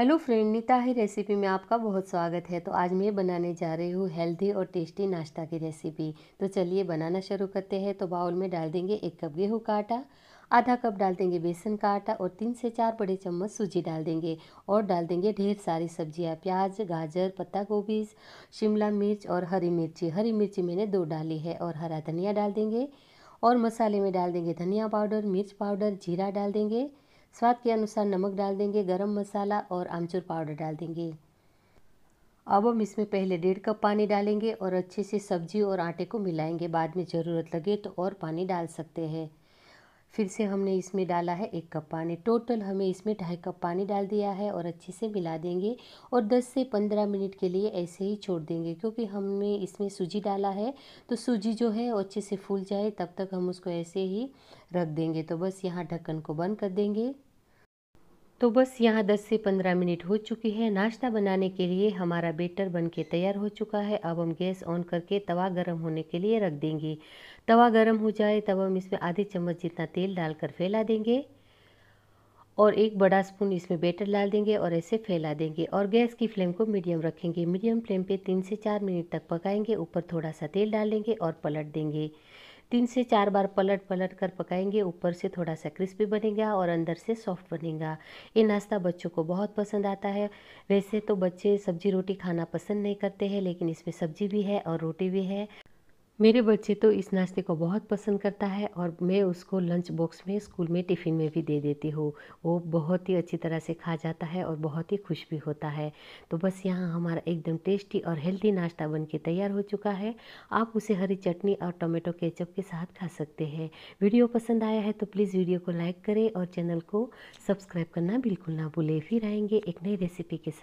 hello friend Nita ही recipe में आपका बहुत स्वागत है तो आज मैं बनाने जा रही हूँ हेल्दी और टेस्टी नाश्ता की रेसिपी तो चलिए बनाना शुरू करते हैं तो बाउल में डाल देंगे एक कप गेहूँ का आटा आधा कप डाल देंगे बेसन का आटा और तीन से चार बड़े चम्मच सूजी डाल देंगे और डाल देंगे ढेर सारी सब्जियाँ प्याज गाजर पत्ता गोभी शिमला मिर्च और हरी मिर्ची हरी मिर्ची मैंने दो डाली है और हरा धनिया डाल देंगे और मसाले में डाल देंगे धनिया पाउडर मिर्च पाउडर जीरा डाल देंगे स्वाद के अनुसार नमक डाल देंगे गरम मसाला और आमचूर पाउडर डाल देंगे अब हम इसमें पहले डेढ़ कप पानी डालेंगे और अच्छे से सब्जी और आटे को मिलाएंगे बाद में ज़रूरत लगे तो और पानी डाल सकते हैं फिर से हमने इसमें डाला है एक कप पानी टोटल हमें इसमें ढाई कप पानी डाल दिया है और अच्छे से मिला देंगे और 10 से 15 मिनट के लिए ऐसे ही छोड़ देंगे क्योंकि हमने इसमें सूजी डाला है तो सूजी जो है अच्छे से फूल जाए तब तक हम उसको ऐसे ही रख देंगे तो बस यहाँ ढक्कन को बंद कर देंगे तो बस यहाँ 10 से 15 मिनट हो चुकी है नाश्ता बनाने के लिए हमारा बेटर बन के तैयार हो चुका है अब हम गैस ऑन करके तवा गर्म होने के लिए रख देंगे तवा गर्म हो जाए तब हम इसमें आधे चम्मच जितना तेल डालकर फैला देंगे और एक बड़ा स्पून इसमें बेटर डाल देंगे और ऐसे फैला देंगे और गैस की फ्लेम को मीडियम रखेंगे मीडियम फ्लेम पे तीन से चार मिनट तक पकाएंगे ऊपर थोड़ा सा तेल डालेंगे और पलट देंगे तीन से चार बार पलट पलट कर पकाएंगे ऊपर से थोड़ा सा क्रिस्पी बनेगा और अंदर से सॉफ्ट बनेगा ये नाश्ता बच्चों को बहुत पसंद आता है वैसे तो बच्चे सब्जी रोटी खाना पसंद नहीं करते हैं लेकिन इसमें सब्जी भी है और रोटी भी है मेरे बच्चे तो इस नाश्ते को बहुत पसंद करता है और मैं उसको लंच बॉक्स में स्कूल में टिफ़िन में भी दे देती हूँ वो बहुत ही अच्छी तरह से खा जाता है और बहुत ही खुश भी होता है तो बस यहाँ हमारा एकदम टेस्टी और हेल्दी नाश्ता बन के तैयार हो चुका है आप उसे हरी चटनी और टोमेटो केचप के साथ खा सकते हैं वीडियो पसंद आया है तो प्लीज़ वीडियो को लाइक करें और चैनल को सब्सक्राइब करना बिल्कुल ना भूलें फिर आएंगे एक नई रेसिपी के साथ